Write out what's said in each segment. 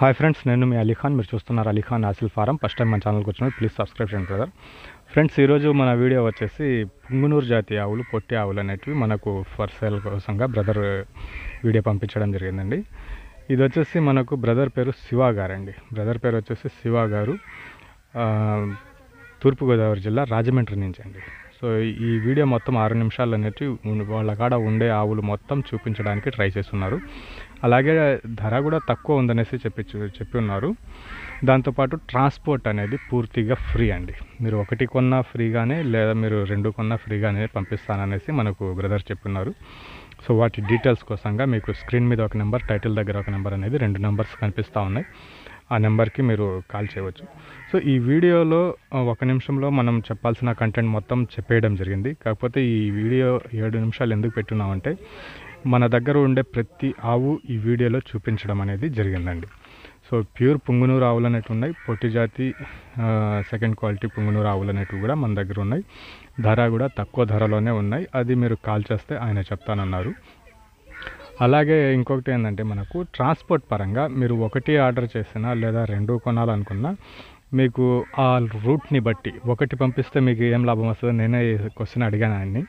hi friends నేను మీ అలీఖాన్ మీరు చూస్తున్నారు Ali Khan Aseel farm first time మా ఛానల్కి వచ్చిన ప్లీజ్ సబ్స్క్రైబ్ చేయండి బ్రదర్ ఫ్రెండ్స్ ఈరోజు మన వీడియో వచ్చేసి పుంగునూరు జాతి ఆవులు పొట్టి ఆవులు అనేటివి మనకు ఫర్ సేల్ కోసంగా బ్రదర్ వీడియో పంపించడం జరిగిందండి ఇది వచ్చేసి మనకు బ్రదర్ పేరు శివ గారండి బ్రదర్ పేరు వచ్చేసి శివ గారు తూర్పుగోదావరి జిల్లా రాజమండ్రి నుంచి అండి సో ఈ వీడియో మొత్తం ఆరు నిమిషాలు అనేటివి వాళ్ళ కాడ ఉండే ఆవులు మొత్తం చూపించడానికి ట్రై చేస్తున్నారు అలాగే ధర కూడా తక్కువ ఉందనేసి చెప్పి చెప్పి ఉన్నారు దాంతోపాటు ట్రాన్స్పోర్ట్ అనేది పూర్తిగా ఫ్రీ అండి మీరు ఒకటి కొన్నా ఫ్రీగానే లేదా మీరు రెండు కొన్నా ఫ్రీగానే పంపిస్తాననేసి మనకు బ్రదర్ చెప్పున్నారు సో వాటి డీటెయిల్స్ కోసంగా మీకు స్క్రీన్ మీద ఒక నెంబర్ టైటిల్ దగ్గర ఒక నెంబర్ అనేది రెండు నెంబర్స్ కనిపిస్తూ ఉన్నాయి ఆ నెంబర్కి మీరు కాల్ చేయవచ్చు సో ఈ వీడియోలో ఒక నిమిషంలో మనం చెప్పాల్సిన కంటెంట్ మొత్తం చెప్పేయడం జరిగింది కాకపోతే ఈ వీడియో ఏడు నిమిషాలు ఎందుకు పెట్టున్నామంటే మన దగ్గర ఉండే ప్రతి ఆవు ఈ వీడియోలో చూపించడం అనేది జరిగిందండి సో ప్యూర్ పుంగునూరు ఆవులు అనేవి ఉన్నాయి పొట్టి జాతి సెకండ్ క్వాలిటీ పుంగునూరు ఆవులు అనేటివి కూడా మన దగ్గర ఉన్నాయి ధర కూడా తక్కువ ధరలోనే ఉన్నాయి అది మీరు కాల్ చేస్తే ఆయన చెప్తానన్నారు అలాగే ఇంకొకటి ఏంటంటే మనకు ట్రాన్స్పోర్ట్ పరంగా మీరు ఒకటి ఆర్డర్ చేసినా లేదా రెండు కొనాలనుకున్నా మీకు ఆ రూట్ని బట్టి ఒకటి పంపిస్తే మీకు ఏం లాభం వస్తుందో నేనే క్వశ్చన్ అడిగాను ఆయన్ని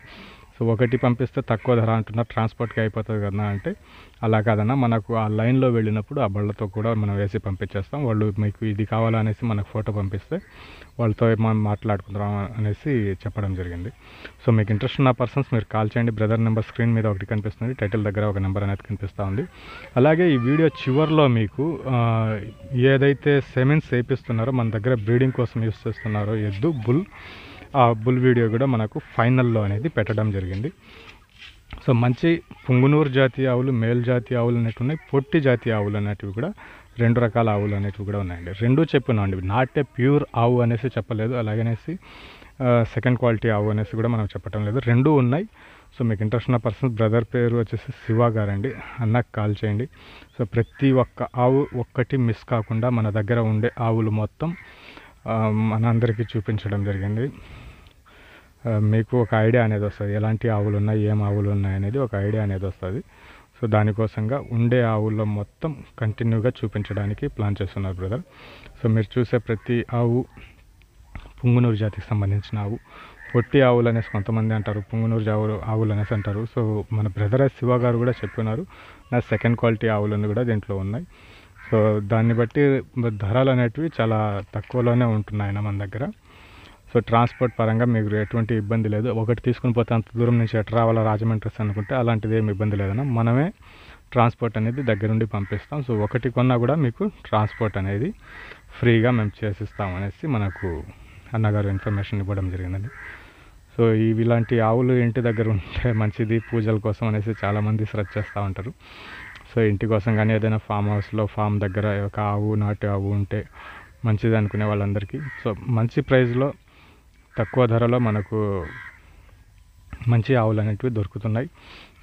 సో ఒకటి పంపిస్తే తక్కువ ధర అంటున్నారు ట్రాన్స్పోర్ట్కి అయిపోతుంది కదా అంటే అలా కాదన్నా మనకు ఆ లైన్లో వెళ్ళినప్పుడు ఆ బళ్ళతో కూడా మనం వేసి పంపించేస్తాం వాళ్ళు మీకు ఇది కావాలనేసి మనకు ఫోటో పంపిస్తే వాళ్ళతో మనం మాట్లాడుకుందాం అనేసి చెప్పడం జరిగింది సో మీకు ఇంట్రెస్ట్ ఉన్న పర్సన్స్ మీరు కాల్ చేయండి బ్రదర్ నెంబర్ స్క్రీన్ మీద ఒకటి కనిపిస్తుంది టైటిల్ దగ్గర ఒక నెంబర్ అనేది కనిపిస్తూ ఉంది అలాగే ఈ వీడియో చివరిలో మీకు ఏదైతే సెమెన్స్ వేపిస్తున్నారో మన దగ్గర బ్రీడింగ్ కోసం యూస్ చేస్తున్నారో ఎద్దు బుల్ ఆ బుల్ వీడియో కూడా మనకు ఫైనల్లో అనేది పెట్టడం జరిగింది సో మంచి పుంగునూరు జాతి ఆవులు మేల్ జాతి ఆవులు అనేటివి ఉన్నాయి పొట్టి జాతి ఆవులు అనేటివి కూడా రెండు రకాల ఆవులు అనేటివి కూడా ఉన్నాయండి రెండు నాట్ నాటే ప్యూర్ ఆవు అనేసి చెప్పలేదు అలాగనేసి సెకండ్ క్వాలిటీ ఆవు అనేసి కూడా మనం చెప్పటం లేదు రెండు ఉన్నాయి సో మీకు ఇంట్రెస్ట్ ఉన్న పర్సన్ బ్రదర్ పేరు వచ్చేసి శివ గారండి అన్నకు కాల్ చేయండి సో ప్రతి ఒక్క ఆవు ఒక్కటి మిస్ కాకుండా మన దగ్గర ఉండే ఆవులు మొత్తం మనందరికీ చూపించడం జరిగింది మీకు ఒక ఐడియా అనేది వస్తుంది ఎలాంటి ఆవులు ఉన్నాయి ఏం ఆవులు ఉన్నాయి అనేది ఒక ఐడియా అనేది వస్తుంది సో దానికోసంగా ఉండే ఆవుల్లో మొత్తం కంటిన్యూగా చూపించడానికి ప్లాన్ చేస్తున్నారు బ్రదర్ సో మీరు చూసే ప్రతి ఆవు పుంగునూరు జాతికి సంబంధించిన ఆవు పొట్టి ఆవులు అనేసి కొంతమంది అంటారు పుంగునూరు ఆవులు ఆవులు అనేసి అంటారు సో మన బ్రదర్ శివ గారు కూడా చెప్పినారు నా సెకండ్ క్వాలిటీ ఆవులను కూడా దీంట్లో ఉన్నాయి సో దాన్ని బట్టి ధరలు అనేటివి చాలా తక్కువలోనే ఉంటున్నాయన మన దగ్గర సో ట్రాన్స్పోర్ట్ పరంగా మీకు ఎటువంటి ఇబ్బంది లేదు ఒకటి తీసుకుని పోతే అంత దూరం నుంచి ఎట్ రావాలా రాజమండ్రి అనుకుంటే అలాంటిది ఏమి ఇబ్బంది లేదన్న మనమే ట్రాన్స్పోర్ట్ అనేది దగ్గరుండి పంపిస్తాం సో ఒకటి కొన్నా కూడా మీకు ట్రాన్స్పోర్ట్ అనేది ఫ్రీగా మేము చేసిస్తాం అనేసి మనకు అన్నగారు ఇన్ఫర్మేషన్ ఇవ్వడం జరిగిందండి సో ఇవి ఇలాంటి ఆవులు ఇంటి దగ్గర ఉంటే మంచిది పూజల కోసం అనేసి చాలామంది సెర్చ్ చేస్తూ ఉంటారు సో ఇంటి కోసం కానీ ఏదైనా ఫామ్ హౌస్లో ఫామ్ దగ్గర ఒక ఆవు నాటు ఆవు ఉంటే మంచిది అనుకునే వాళ్ళందరికీ సో మంచి ప్రైజ్లో తక్కువ ధరలో మనకు మంచి ఆవులు అనేటివి దొరుకుతున్నాయి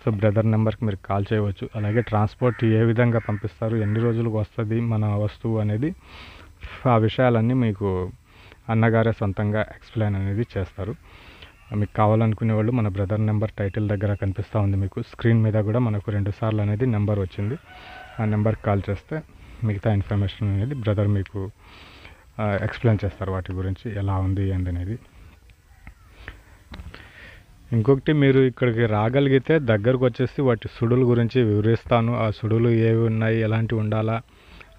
సో బ్రదర్ నెంబర్కి మీరు కాల్ చేయవచ్చు అలాగే ట్రాన్స్పోర్ట్ ఏ విధంగా పంపిస్తారు ఎన్ని రోజులకు వస్తుంది మన వస్తువు అనేది ఆ విషయాలన్నీ మీకు అన్నగారే సొంతంగా ఎక్స్ప్లెయిన్ అనేది చేస్తారు మీకు కావాలనుకునే వాళ్ళు మన బ్రదర్ నెంబర్ టైటిల్ దగ్గర కనిపిస్తూ ఉంది మీకు స్క్రీన్ మీద కూడా మనకు రెండు సార్లు అనేది నెంబర్ వచ్చింది ఆ నెంబర్కి కాల్ చేస్తే మిగతా ఇన్ఫర్మేషన్ అనేది బ్రదర్ మీకు ఎక్స్ప్లెయిన్ చేస్తారు వాటి గురించి ఎలా ఉంది ఏంది అనేది ఇంకొకటి మీరు ఇక్కడికి రాగలిగితే దగ్గరకు వచ్చేసి వాటి సుడుల గురించి వివరిస్తాను ఆ సుడులు ఏవి ఉన్నాయి ఎలాంటివి ఉండాలా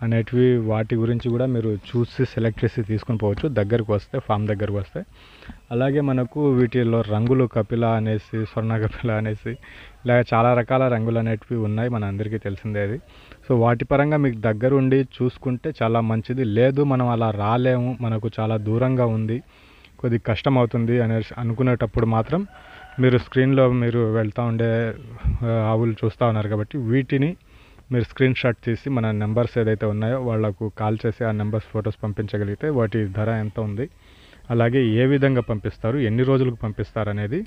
అనేటివి వాటి గురించి కూడా మీరు చూసి సెలెక్ట్ చేసి తీసుకొని పోవచ్చు దగ్గరకు వస్తే ఫామ్ దగ్గరకు వస్తే అలాగే మనకు వీటిలో రంగులు కపిల అనేసి స్వర్ణ కపిల అనేసి ఇలా చాలా రకాల రంగులు అనేటివి ఉన్నాయి మన అందరికీ తెలిసిందే అది సో వాటి పరంగా మీకు దగ్గరుండి చూసుకుంటే చాలా మంచిది లేదు మనం అలా రాలేము మనకు చాలా దూరంగా ఉంది కొద్దిగా కష్టం అవుతుంది అనే అనుకునేటప్పుడు మాత్రం మీరు స్క్రీన్లో మీరు వెళ్తూ ఉండే ఆవులు చూస్తూ ఉన్నారు కాబట్టి వీటిని మీరు స్క్రీన్ షాట్ తీసి మన నెంబర్స్ ఏదైతే ఉన్నాయో వాళ్లకు కాల్ చేసి ఆ నెంబర్స్ ఫొటోస్ పంపించగలిగితే వాటి ధర ఎంత ఉంది అలాగే ఏ విధంగా పంపిస్తారు ఎన్ని రోజులకు పంపిస్తారు అనేది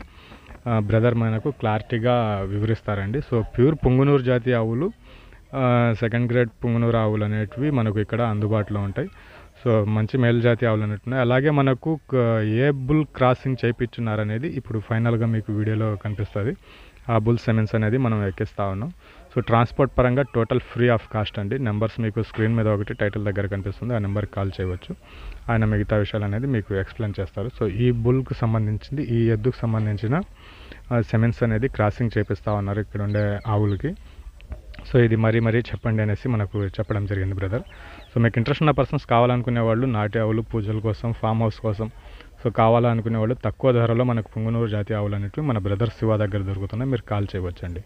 బ్రదర్ మనకు క్లారిటీగా వివరిస్తారండి సో ప్యూర్ పొంగునూరు జాతి ఆవులు సెకండ్ గ్రేడ్ పొంగునూరు ఆవులు అనేటివి మనకు ఇక్కడ అందుబాటులో ఉంటాయి సో మంచి మేలుజాతి ఆవులు అన్నట్టున్నాయి అలాగే మనకు ఏ బుల్ క్రాసింగ్ చేయించున్నారనేది ఇప్పుడు ఫైనల్గా మీకు వీడియోలో కనిపిస్తుంది ఆ బుల్ సెమెన్స్ అనేది మనం ఎక్కిస్తా ఉన్నాం సో ట్రాన్స్పోర్ట్ పరంగా టోటల్ ఫ్రీ ఆఫ్ కాస్ట్ అండి నెంబర్స్ మీకు స్క్రీన్ మీద ఒకటి టైటిల్ దగ్గర కనిపిస్తుంది ఆ నెంబర్కి కాల్ చేయవచ్చు ఆయన మిగతా విషయాలు అనేది మీకు ఎక్స్ప్లెయిన్ చేస్తారు సో ఈ బుల్కు సంబంధించింది ఈ ఎద్దుకు సంబంధించిన సెమెన్స్ అనేది క్రాసింగ్ చేపిస్తూ ఉన్నారు ఇక్కడ ఉండే ఆవులకి సో ఇది మరీ మరీ చెప్పండి అనేసి మనకు చెప్పడం జరిగింది బ్రదర్ సో మీకు ఇంట్రెస్ట్ ఉన్న పర్సన్స్ కావాలనుకునే వాళ్ళు నాటి ఆవులు పూజల కోసం ఫామ్ హౌస్ కోసం సో కావాలనుకునే వాళ్ళు తక్కువ ధరలో మనకు పుంగునూరు జాతి ఆవులు అనేవి మన బ్రదర్ శివ దగ్గర దొరుకుతున్నాయి మీరు కాల్ చేయవచ్చండి